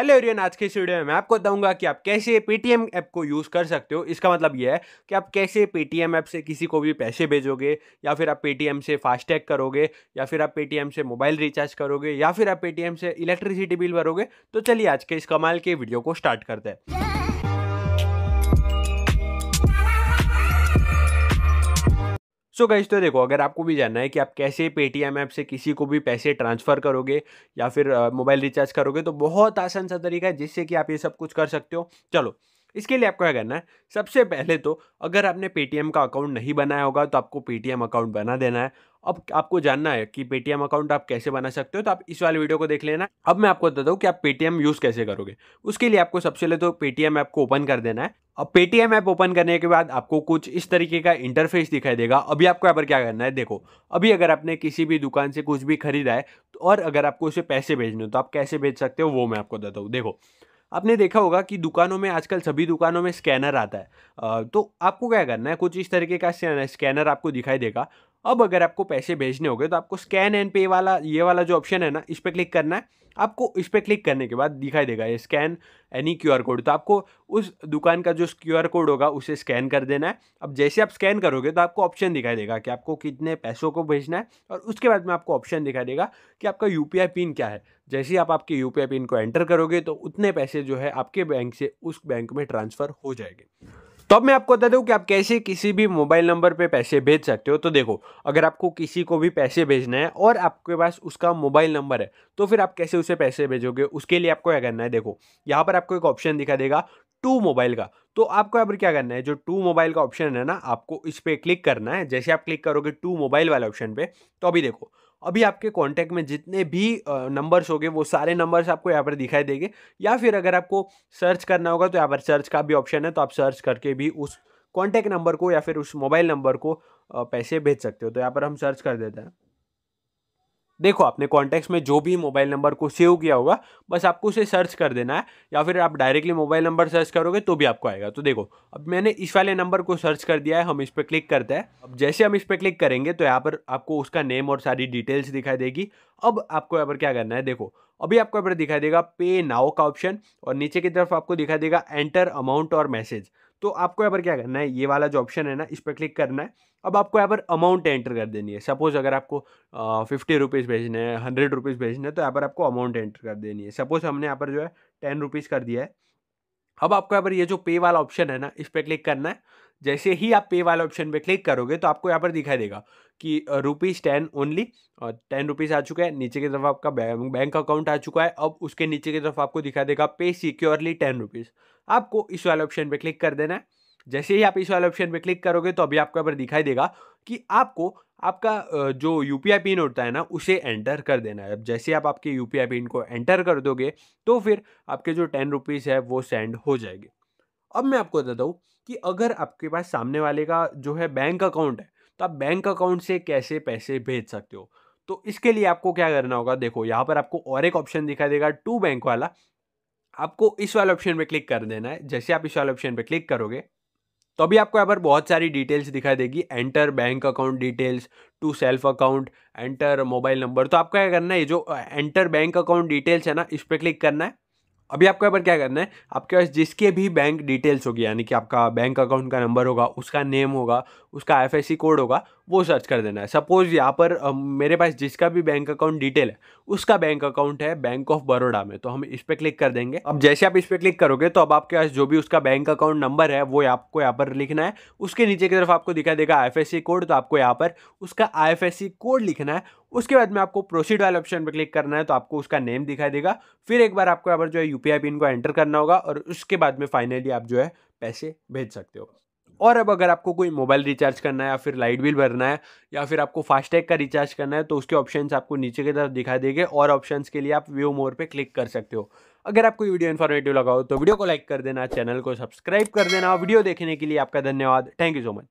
hello everyone आज के इस वीडियो में मैं आपको बताऊंगा कि आप कैसे पेटीएम ऐप को यूज़ कर सकते हो इसका मतलब यह है कि आप कैसे पेटीएम ऐप से किसी को भी पैसे भेजोगे या फिर आप पेटीएम से फास्टैग करोगे या फिर आप पेटीएम से मोबाइल रिचार्ज करोगे या फिर आप पेटीएम से इलेक्ट्रिसिटी बिल भरोगे तो चलिए आज के इस कमाल के वीडियो को स्टार्ट करते हैं सो गई तो देखो अगर आपको भी जानना है कि आप कैसे पेटीएम ऐप से किसी को भी पैसे ट्रांसफ़र करोगे या फिर मोबाइल रिचार्ज करोगे तो बहुत आसान सा तरीका है जिससे कि आप ये सब कुछ कर सकते हो चलो इसके लिए आपको क्या करना है सबसे पहले तो अगर आपने पेटीएम का अकाउंट नहीं बनाया होगा तो आपको पेटीएम अकाउंट बना देना है अब आपको जानना है कि पेटीएम अकाउंट आप कैसे बना सकते हो तो आप इस वाले वीडियो को देख लेना अब मैं आपको बताता हूँ कि आप पेटीएम यूज़ कैसे करोगे उसके लिए आपको सबसे पहले तो पेटीएम ऐप को ओपन कर देना है अब पेटीएम ऐप ओपन करने के बाद आपको कुछ इस तरीके का इंटरफेस दिखाई देगा अभी आपको यहाँ पर क्या करना है देखो अभी अगर आपने किसी भी दुकान से कुछ भी खरीदा है तो और अगर आपको उसे पैसे भेजने हो तो आप कैसे भेज सकते हो वो मैं आपको बताता हूँ देखो आपने देखा होगा कि दुकानों में आजकल सभी दुकानों में स्कैनर आता है तो आपको क्या करना है कुछ इस तरीके का स्कैनर आपको दिखाई देगा अब अगर आपको पैसे भेजने हो गए तो आपको स्कैन एंड पे वाला ये वाला जो ऑप्शन है ना इस पर क्लिक करना है आपको इस पर क्लिक करने के बाद दिखाई देगा ये scan any Q R code तो आपको उस दुकान का जो क्यू आर कोड होगा उसे स्कैन कर देना है अब जैसे आप स्कैन करोगे तो आपको ऑप्शन दिखाई देगा कि आपको कितने पैसों को भेजना है और उसके बाद में आपको ऑप्शन दिखाई देगा कि आपका यू पिन क्या है जैसे ही आप आपके यू पिन को एंटर करोगे तो उतने पैसे जो है आपके बैंक से उस बैंक में ट्रांसफ़र हो जाएंगे तो अब मैं आपको बता दूं कि आप कैसे किसी भी मोबाइल नंबर पे पैसे भेज सकते हो तो देखो अगर आपको किसी को भी पैसे भेजना है और आपके पास उसका मोबाइल नंबर है तो फिर आप कैसे उसे पैसे भेजोगे उसके लिए आपको क्या करना है देखो यहाँ पर आपको एक ऑप्शन दिखा देगा टू मोबाइल का तो आपको यहाँ पर क्या करना है जो टू मोबाइल का ऑप्शन है ना आपको इस पर क्लिक करना है जैसे आप क्लिक करोगे टू मोबाइल वाले ऑप्शन पे तो अभी देखो अभी आपके कॉन्टैक्ट में जितने भी नंबर्स होंगे वो सारे नंबर्स आपको यहाँ पर दिखाई देंगे या फिर अगर आपको सर्च करना होगा तो यहाँ पर सर्च का भी ऑप्शन है तो आप सर्च करके भी उस कॉन्टैक्ट नंबर को या फिर उस मोबाइल नंबर को पैसे भेज सकते हो तो यहाँ पर हम सर्च कर देते हैं देखो आपने कॉन्टैक्ट में जो भी मोबाइल नंबर को सेव किया होगा बस आपको उसे सर्च कर देना है या फिर आप डायरेक्टली मोबाइल नंबर सर्च करोगे तो भी आपको आएगा तो देखो अब मैंने इस वाले नंबर को सर्च कर दिया है हम इस पर क्लिक करते हैं अब जैसे हम इस पर क्लिक करेंगे तो यहाँ पर आपको उसका नेम और सारी डिटेल्स दिखाई देगी अब आपको यहाँ पर क्या करना है देखो अभी आपको यहाँ पर दिखाई देगा पे नाव का ऑप्शन और नीचे की तरफ आपको दिखाई देगा एंटर अमाउंट और मैसेज तो आपको यहाँ पर क्या करना है ये वाला जो ऑप्शन है ना इस पर क्लिक करना है अब आपको यहाँ पर अमाउंट एंटर कर देनी है सपोज़ अगर आपको फिफ्टी रुपीज़ भेजने हैं हंड्रेड रुपीज़ भेजने हैं तो यहाँ पर आपको अमाउंट एंटर कर देनी है सपोज़ हमने यहाँ पर जो है टेन रुपीज़ कर दिया है अब आपको यहाँ पर ये जो पे वाला ऑप्शन है ना इस पर क्लिक करना है जैसे ही आप पे वाले ऑप्शन पे क्लिक करोगे तो आपको यहाँ पर दिखाई देगा कि रुपीज़ टेन ओनली और टेन रुपीज़ आ चुका है नीचे की तरफ आपका बैंक अकाउंट आ चुका है अब उसके नीचे की तरफ आपको दिखाई देगा पे सिक्योरली टेन रुपीज़ आपको इस वाले ऑप्शन पे क्लिक कर देना है जैसे ही आप इस वाले ऑप्शन पे क्लिक करोगे तो अभी आपको यहाँ पर दिखाई देगा कि आपको आपका जो यू पिन होता है ना उसे एंटर कर देना है अब जैसे आप आपके यू पिन को एंटर कर दोगे तो फिर आपके जो टेन रुपीज़ है वो सेंड हो जाएगी अब मैं आपको बताता हूँ कि अगर आपके पास सामने वाले का जो है बैंक अकाउंट है तो आप बैंक अकाउंट से कैसे पैसे भेज सकते हो तो इसके लिए आपको क्या करना होगा देखो यहाँ पर आपको और एक ऑप्शन दिखाई देगा टू बैंक वाला आपको इस वाले ऑप्शन पर क्लिक कर देना है जैसे आप इस वाले ऑप्शन पर क्लिक करोगे तो अभी आपको यहाँ पर बहुत सारी डिटेल्स दिखाई देगी enter bank account details to self account enter mobile number तो आपको क्या करना है ये जो एंटर बैंक अकाउंट डिटेल्स है ना इस पर क्लिक करना है अभी आपको यहाँ पर क्या करना है आपके पास जिसके भी बैंक डिटेल्स होगी यानी कि आपका बैंक अकाउंट का नंबर होगा उसका नेम होगा उसका एफ कोड होगा वो सर्च कर देना है सपोज़ यहाँ पर मेरे पास जिसका भी बैंक अकाउंट डिटेल है उसका बैंक अकाउंट है बैंक ऑफ बड़ोड़ा में तो हम इस पर क्लिक कर देंगे अब जैसे आप इस पर क्लिक करोगे तो अब आपके पास जो भी उसका बैंक अकाउंट नंबर है वो आपको यहाँ पर लिखना है उसके नीचे की तरफ आपको दिखाई देगा आई कोड तो आपको यहाँ पर उसका आई कोड लिखना है उसके बाद में आपको प्रोसीड वाले ऑप्शन पर क्लिक करना है तो आपको उसका नेम दिखाई देगा फिर एक बार आपको यहाँ पर जो है यूपीआई पिन को एंटर करना होगा और उसके बाद में फाइनली आप जो है पैसे भेज सकते हो और अब अगर आपको कोई मोबाइल रिचार्ज करना है या फिर लाइट बिल भरना है या फिर आपको फास्टैग का रिचार्ज करना है तो उसके ऑप्शंस आपको नीचे की तरफ दिखाई देंगे और ऑप्शंस के लिए आप व्यू मोर पे क्लिक कर सकते हो अगर आपको वीडियो इन्फॉर्मेटिव लगा हो तो वीडियो को लाइक कर देना चैनल को सब्सक्राइब कर देना वीडियो देखने के लिए आपका धन्यवाद थैंक यू सो मच